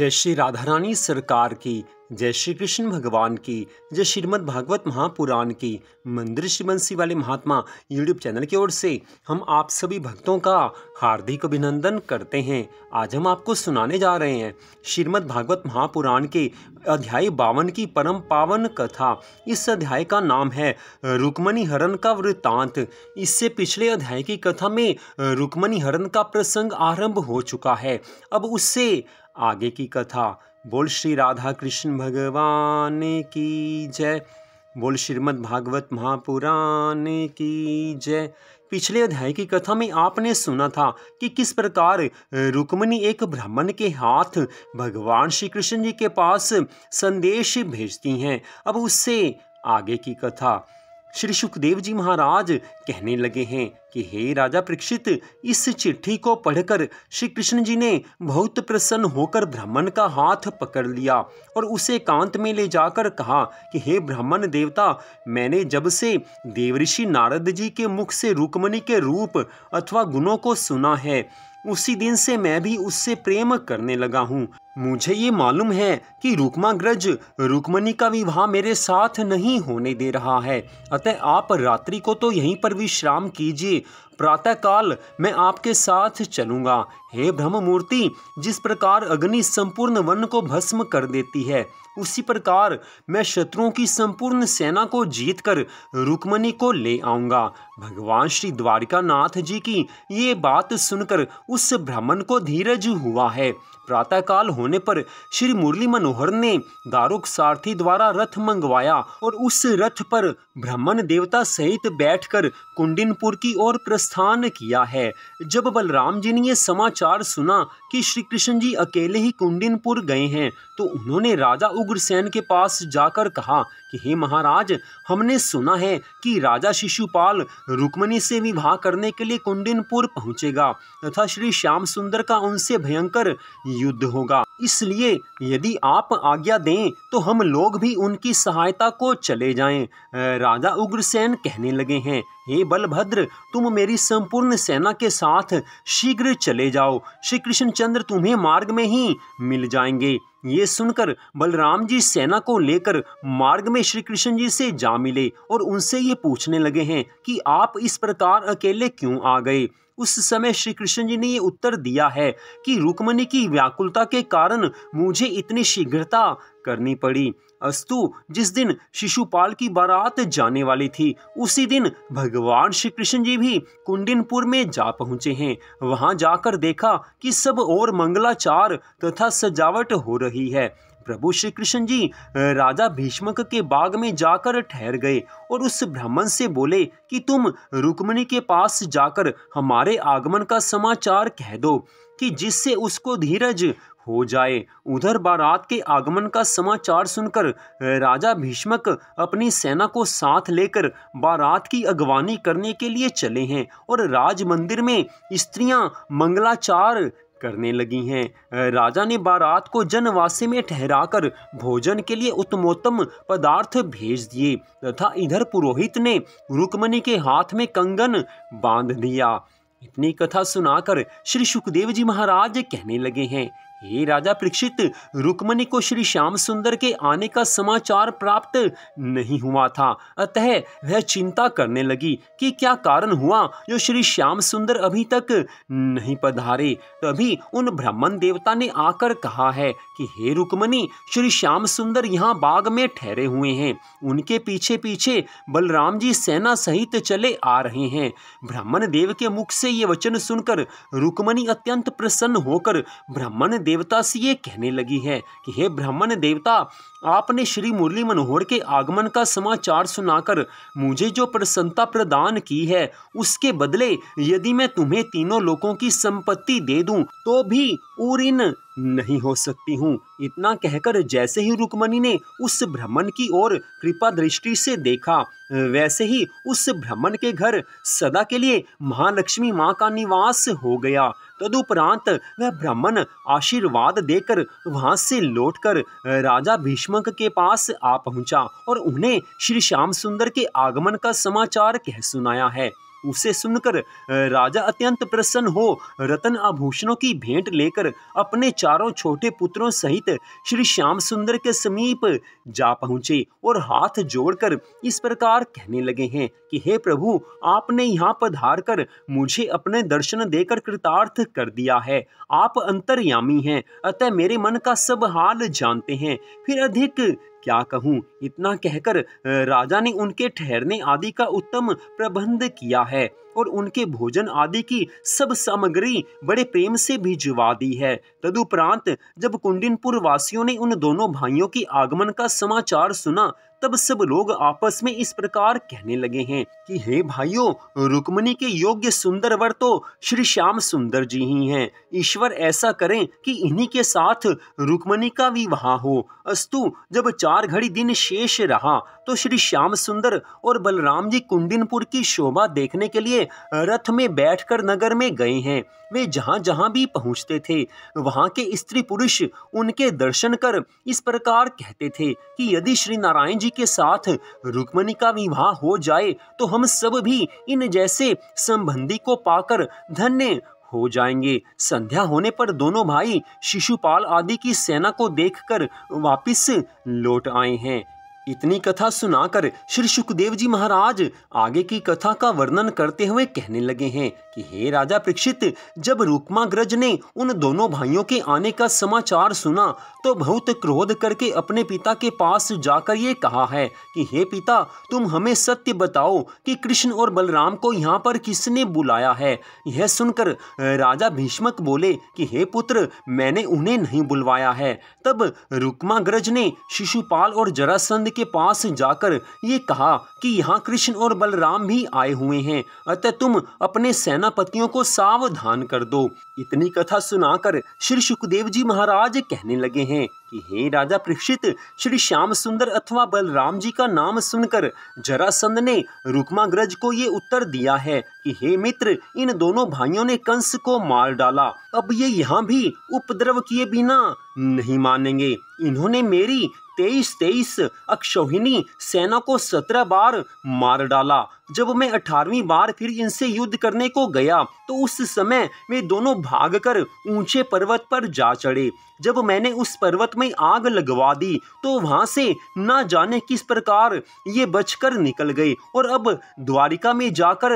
जय श्री राधा रानी सरकार की जय श्री कृष्ण भगवान की जय श्रीमद् भागवत महापुराण की मंदिर श्रीवंशी वाले महात्मा यूट्यूब चैनल की ओर से हम आप सभी भक्तों का हार्दिक अभिनंदन करते हैं आज हम आपको सुनाने जा रहे हैं श्रीमद् भागवत महापुराण के अध्याय बावन की परम पावन कथा इस अध्याय का नाम है रुक्मणी हरण का वृत्तांत इससे पिछले अध्याय की कथा में रुक्मणी हरण का प्रसंग आरंभ हो चुका है अब उससे आगे की कथा बोल श्री राधा कृष्ण भगवान की जय बोल श्रीमद् भागवत महापुराण की जय पिछले अध्याय की कथा में आपने सुना था कि किस प्रकार रुक्मणी एक ब्राह्मण के हाथ भगवान श्री कृष्ण जी के पास संदेश भेजती हैं अब उससे आगे की कथा श्री सुखदेव जी महाराज कहने लगे हैं कि हे राजा परीक्षित इस चिट्ठी को पढ़कर श्री कृष्ण जी ने बहुत प्रसन्न होकर ब्राह्मण का हाथ पकड़ लिया और उसे कांत में ले जाकर कहा कि हे ब्राह्मण देवता मैंने जब से देवऋषि नारद जी के मुख से रुक्मणी के रूप अथवा गुणों को सुना है उसी दिन से मैं भी उससे प्रेम करने लगा हूँ मुझे ये मालूम है कि रुकमा ग्रज रुकमनी का विवाह मेरे साथ नहीं होने दे रहा है अतः आप रात्रि को तो यहीं पर विश्राम कीजिए प्रातः काल मैं आपके साथ चलूँगा हे ब्रह्म मूर्ति जिस प्रकार अग्नि संपूर्ण वन को भस्म कर देती है उसी प्रकार मैं शत्रुओं की संपूर्ण सेना को जीतकर रुक्मणी को ले आऊँगा भगवान श्री द्वारिका नाथ जी की ये बात सुनकर उस ब्राह्मण को धीरज हुआ है प्रातःकाल होने पर श्री मुरली मनोहर ने दारुक सारथी द्वारा रथ मंगवाया और उस रथ पर ब्राह्मण देवता सहित बैठकर कुंडिनपुर की ओर प्रस्त स्थान किया है जब बलराम जी ने ये समाचार सुना कि श्री कृष्ण जी अकेले ही कुंडिनपुर गए हैं तो उन्होंने राजा उग्रसेन के पास जाकर कहा कि हे महाराज हमने सुना है कि राजा शिशुपाल रुक्मणी से विवाह करने के लिए कुंडिनपुर पहुंचेगा तथा श्री श्याम सुंदर का उनसे भयंकर युद्ध होगा इसलिए यदि आप आज्ञा दें तो हम लोग भी उनकी सहायता को चले जाएं। राजा उग्रसेन कहने लगे हैं हे बलभद्र तुम मेरी संपूर्ण सेना के साथ शीघ्र चले जाओ श्री कृष्णचंद्र तुम्हें मार्ग में ही मिल जाएंगे ये सुनकर बलराम जी सेना को लेकर मार्ग में श्री कृष्ण जी से जा मिले और उनसे ये पूछने लगे हैं कि आप इस प्रकार अकेले क्यों आ गए उस समय श्री कृष्ण जी ने ये उत्तर दिया है कि रुक्मणी की व्याकुलता के कारण मुझे इतनी शीघ्रता करनी पड़ी अस्तु जिस दिन शिशुपाल की बारात जाने वाली थी उसी दिन भगवान श्री कृष्ण जी भी कुंडिनपुर में जा पहुंचे हैं वहां जाकर देखा कि सब और मंगलाचार तथा सजावट हो रही है प्रभु श्री कृष्ण जी राजा भीष्मक के बाग में जाकर ठहर गए और उस ब्राह्मण से बोले कि तुम रुक्मणी के पास जाकर हमारे आगमन का समाचार कह दो कि जिससे उसको धीरज हो जाए उधर बारात के आगमन का समाचार सुनकर राजा भीष्मक अपनी सेना को साथ लेकर बारात की अगवानी करने के लिए चले हैं और राज मंदिर में स्त्रियां मंगलाचार करने लगी हैं राजा ने बारात को जनवासी में ठहराकर भोजन के लिए उत्तमोत्तम पदार्थ भेज दिए तथा इधर पुरोहित ने रुक्मणी के हाथ में कंगन बांध दिया इतनी कथा सुनाकर श्री सुखदेव जी महाराज कहने लगे हैं हे राजा परीक्षित रुक्मणी को श्री श्याम सुंदर के आने का समाचार प्राप्त नहीं हुआ था अतः वह चिंता करने लगी कि क्या कारण हुआ जो श्री श्याम सुंदर अभी तक नहीं पधारे तभी उन ब्राह्मण देवता ने आकर कहा है कि हे रुक्मणी श्री श्याम सुंदर यहाँ बाग में ठहरे हुए हैं उनके पीछे पीछे बलराम जी सेना सहित चले आ रहे हैं ब्राह्मण देव के मुख से ये वचन सुनकर रुक्मणी अत्यंत प्रसन्न होकर ब्राह्मण देव देवता से ये कहने लगी है कि हे ब्राह्मण देवता आपने श्री मुरली मनोहर के आगमन का समाचार सुनाकर मुझे जो प्रसन्नता प्रदान की है उसके बदले यदि मैं तुम्हें तीनों लोगों की संपत्ति दे दूं तो भी उरिन नहीं हो सकती हूँ इतना कहकर जैसे ही रुक्मणी ने उस ब्राह्मण की ओर कृपा दृष्टि से देखा वैसे ही उस ब्राह्मण के घर सदा के लिए महालक्ष्मी माँ का निवास हो गया तदुपरांत वह ब्राह्मण आशीर्वाद देकर वहां से लौटकर राजा भीष्मक के पास आ पहुंचा और उन्हें श्री श्याम सुंदर के आगमन का समाचार कह सुनाया है उसे सुनकर राजा अत्यंत प्रसन्न हो रतन आभूषणों की भेंट लेकर अपने चारों छोटे पुत्रों सहित श्री श्याम सुंदर के समीप जा पहुंचे और हाथ जोड़कर इस प्रकार कहने लगे हैं कि हे प्रभु आपने यहाँ पधार कर मुझे अपने दर्शन देकर कृतार्थ कर दिया है आप अंतर्यामी हैं अतः मेरे मन का सब हाल जानते हैं फिर अधिक क्या कहूँ इतना कहकर राजा ने उनके ठहरने आदि का उत्तम प्रबंध किया है और उनके भोजन आदि की सब सामग्री बड़े प्रेम से भिजवा दी है तदुपरांत जब कुंडिनपुर वासियों ने उन दोनों भाइयों की आगमन का समाचार सुना तब सब लोग आपस में इस प्रकार कहने लगे हैं कि हे भाइयों रुक्मणी के योग्य सुंदर वर तो श्री श्याम सुंदर जी ही हैं ईश्वर ऐसा करें कि इन्हीं के साथ रुक्मणी का विवाह हो अस्तु जब चार घड़ी दिन शेष रहा तो श्री श्याम सुंदर और बलराम जी कुंडिनपुर की शोभा देखने के लिए रथ में बैठकर नगर में गए हैं वे जहाँ जहाँ भी पहुँचते थे वहाँ के स्त्री पुरुष उनके दर्शन कर इस प्रकार कहते थे कि यदि श्री नारायण जी के साथ रुक्मणी का विवाह हो जाए तो हम सब भी इन जैसे संबंधी को पाकर धन्य हो जाएंगे संध्या होने पर दोनों भाई शिशुपाल आदि की सेना को देखकर वापस लौट आए हैं इतनी कथा सुनाकर श्री सुखदेव जी महाराज आगे की कथा का वर्णन करते हुए कहने लगे हैं कि हे राजा प्रक्षित जब रुक्माग्रज ने उन दोनों भाइयों के आने का समाचार सुना तो बहुत क्रोध करके अपने पिता के पास जाकर ये कहा है कि हे पिता तुम हमें सत्य बताओ कि कृष्ण और बलराम को यहाँ पर किसने बुलाया है यह सुनकर राजा भीष्मक बोले कि हे पुत्र मैंने उन्हें नहीं बुलवाया है तब रुकमाग्रज ने शिशुपाल और जरासंध के पास जाकर ये कहा कि यहाँ कृष्ण और बलराम भी आए हुए हैं अतः तुम अपने सेनापतियों को सावधान कर दो इतनी कथा सुनाकर श्री सुखदेव जी महाराज कहने लगे हैं कि हे राजा प्रक्षित श्री श्याम सुंदर अथवा बलराम जी का नाम सुनकर जरासंध ने रुकमाग्रज को ये उत्तर दिया है कि हे मित्र इन दोनों भाइयों ने कंस को मार डाला अब ये यहाँ भी उपद्रव किए बिना नहीं मानेंगे इन्होंने मेरी तेईस तेईस अक्षोहिनी सेना को सत्रह बार मार डाला जब मैं अठारहवीं बार फिर इनसे युद्ध करने को गया तो उस समय वे दोनों भागकर ऊंचे पर्वत पर जा चढ़े जब मैंने उस पर्वत में आग लगवा दी तो वहाँ से ना जाने किस प्रकार ये बचकर निकल गए और अब द्वारिका में जाकर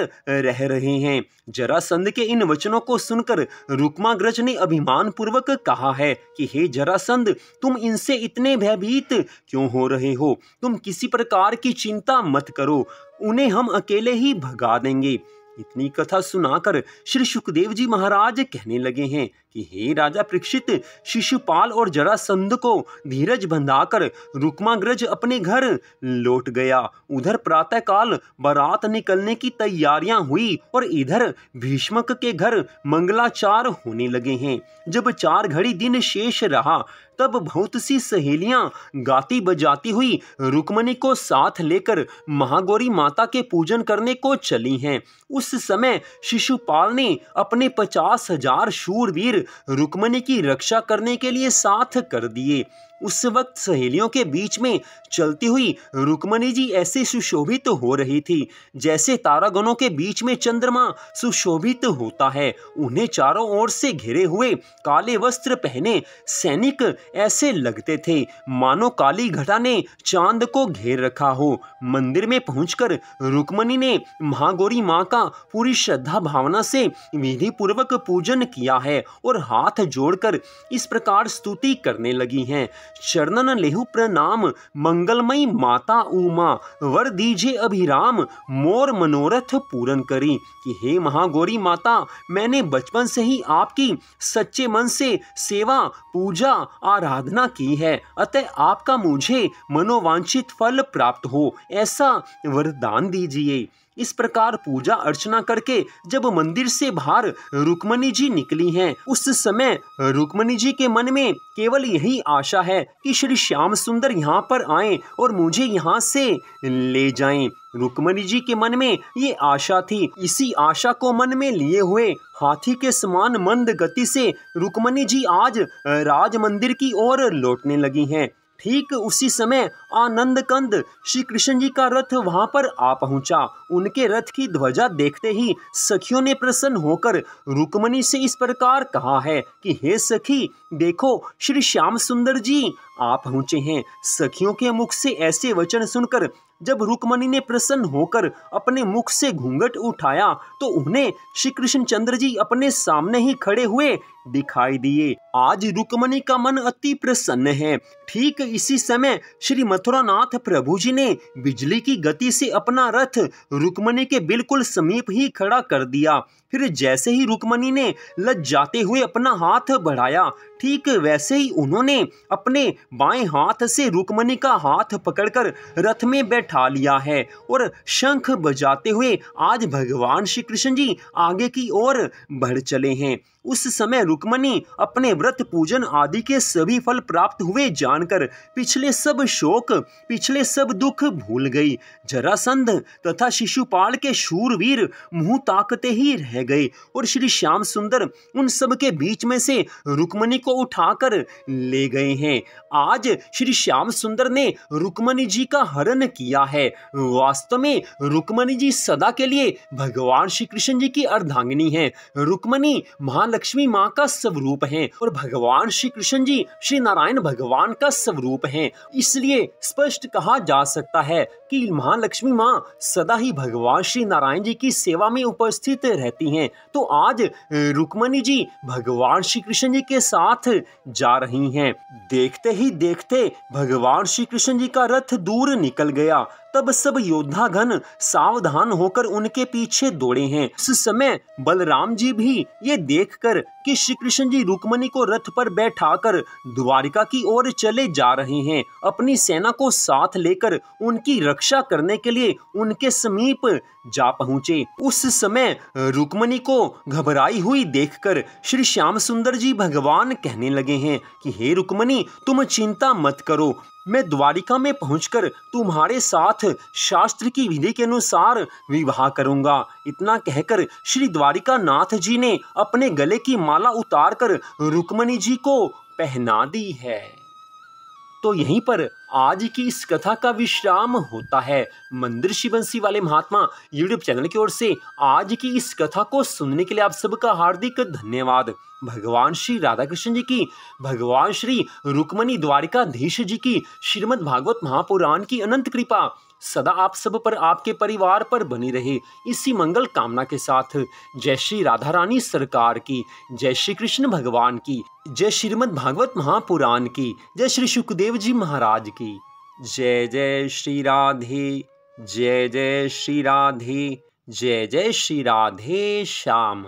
रह रहे हैं जरासंध के इन वचनों को सुनकर रुकमाग्रज ने अभिमान पूर्वक कहा है कि हे जरासंध तुम इनसे इतने भयभीत क्यों हो रहे हो तुम किसी प्रकार की चिंता मत करो उन्हें हम अकेले ही भगा देंगे इतनी कथा सुनाकर श्री सुखदेव जी महाराज कहने लगे हैं कि हे राजा प्रक्षित शिशुपाल और जरासंध को धीरज बंधाकर रुक्माग्रज अपने घर लौट गया उधर प्रातःकाल बारात निकलने की तैयारियां हुई और इधर भीष्मक के घर मंगलाचार होने लगे हैं जब चार घड़ी दिन शेष रहा तब बहुत सी सहेलियां गाती बजाती हुई रुक्मणी को साथ लेकर महागौरी माता के पूजन करने को चली हैं उस समय शिशुपाल ने अपने पचास हजार शूरवीर रुक्मणी की रक्षा करने के लिए साथ कर दिए उस वक्त सहेलियों के बीच में चलती हुई रुक्मणी जी ऐसे सुशोभित हो रही थी जैसे तारागणों के बीच में चंद्रमा सुशोभित होता है उन्हें चारों ओर से घिरे हुए काले वस्त्र पहने सैनिक ऐसे लगते थे मानो काली घटा ने चांद को घेर रखा हो मंदिर में पहुंचकर रुक्मणी ने महागौरी माँ का पूरी श्रद्धा भावना से विधि पूर्वक पूजन किया है और हाथ जोड़कर इस प्रकार स्तुति करने लगी हैं चरणन लेहु प्रणाम मंगलमयी माता उमा वर दीजे अभिराम मोर मनोरथ पूरन करी कि हे महागौरी माता मैंने बचपन से ही आपकी सच्चे मन से सेवा पूजा आराधना की है अतः आपका मुझे मनोवांछित फल प्राप्त हो ऐसा वरदान दीजिए इस प्रकार पूजा अर्चना करके जब मंदिर से बाहर रुक्मणी जी निकली हैं उस समय रुक्मणी जी के मन में केवल यही आशा है कि श्री श्याम सुंदर यहाँ पर आए और मुझे यहाँ से ले जाएं। रुक्मणी जी के मन में ये आशा थी इसी आशा को मन में लिए हुए हाथी के समान मंद गति से रुक्मणी जी आज राज मंदिर की ओर लौटने लगी हैं ठीक उसी समय आनंद कंद श्री कृष्ण जी का रथ वहां पर आ पहुंचा उनके रथ की ध्वजा देखते ही सखियों ने प्रसन्न होकर रुकमणी से इस प्रकार कहा है कि हे सखी देखो श्री श्याम सुंदर जी आ पहुंचे हैं सखियों के मुख से ऐसे वचन सुनकर जब रुक्मणी ने प्रसन्न होकर अपने मुख से घूंघट उठाया तो उन्हें श्री कृष्ण चंद्र जी अपने सामने ही खड़े हुए दिखाई दिए आज रुकमणि का मन अति प्रसन्न है ठीक इसी समय श्री मथुरा नाथ प्रभु जी ने बिजली की गति से अपना रथ रुकमणी के बिल्कुल समीप ही खड़ा कर दिया फिर जैसे ही रुक्मणी ने लज्जाते हुए अपना हाथ बढ़ाया ठीक वैसे ही उन्होंने अपने बाएं हाथ से रुकमणि का हाथ पकड़कर रथ में बैठा लिया है और शंख बजाते हुए आज भगवान श्री कृष्ण जी आगे की ओर बढ़ चले हैं उस समय रुक्मणी अपने व्रत पूजन आदि के सभी फल प्राप्त हुए जानकर पिछले सब शोक पिछले सब दुख भूल गई जरासंध तथा शिशुपाल के शूरवीर मुंह ताकते ही रह गए और श्री श्याम सुंदर उन सब के बीच में से रुक्मणी को उठाकर ले गए हैं आज श्री श्याम सुंदर ने रुक्मणी जी का हरण किया है वास्तव में रुक्मणी जी सदा के लिए भगवान श्री कृष्ण जी की अर्धांगिनी है रुक्मणी महालक्ष्मी माँ का का स्वरूप है और भगवान श्री कृष्ण जी श्री नारायण भगवान का स्वरूप है इसलिए स्पष्ट कहा जा सकता है कि महालक्ष्मी माँ सदा ही भगवान श्री नारायण जी की सेवा में उपस्थित रहती हैं तो आज रुक्मणी जी भगवान श्री कृष्ण जी के साथ जा रही हैं देखते ही देखते भगवान श्री कृष्ण जी का रथ दूर निकल गया तब सब योद्धा घन सावधान होकर उनके पीछे दौड़े हैं उस समय बलराम जी भी ये देखकर कि श्री कृष्ण जी रुक्मणी को रथ पर बैठाकर द्वारिका की ओर चले जा रहे हैं अपनी सेना को साथ लेकर उनकी रक्षा करने के लिए उनके समीप जा पहुंचे उस समय रुक्मणी को घबराई हुई देखकर श्री श्याम सुंदर जी भगवान कहने लगे हैं कि हे रुक्मणी तुम चिंता मत करो मैं द्वारिका में पहुंचकर तुम्हारे साथ शास्त्र की विधि के अनुसार विवाह करूंगा इतना कहकर श्री द्वारिका नाथ जी ने अपने गले की माला उतारकर रुक्मणी जी को पहना दी है तो यहीं पर आज की इस कथा का विश्राम होता है मंदिर शिवंशी वाले महात्मा यूट्यूब चैनल की ओर से आज की इस कथा को सुनने के लिए आप सबका हार्दिक धन्यवाद भगवान श्री राधा कृष्ण जी की भगवान श्री रुक्मणी द्वारिकाधीश जी की श्रीमद भागवत महापुराण की अनंत कृपा सदा आप सब पर आपके परिवार पर बनी रहे इसी मंगल कामना के साथ जय श्री राधा रानी सरकार की जय श्री कृष्ण भगवान की जय श्रीमद भागवत महापुराण की जय श्री सुखदेव जी महाराज की जय जय श्री राधे जय जय श्री राधे जय जय श्री राधे श्याम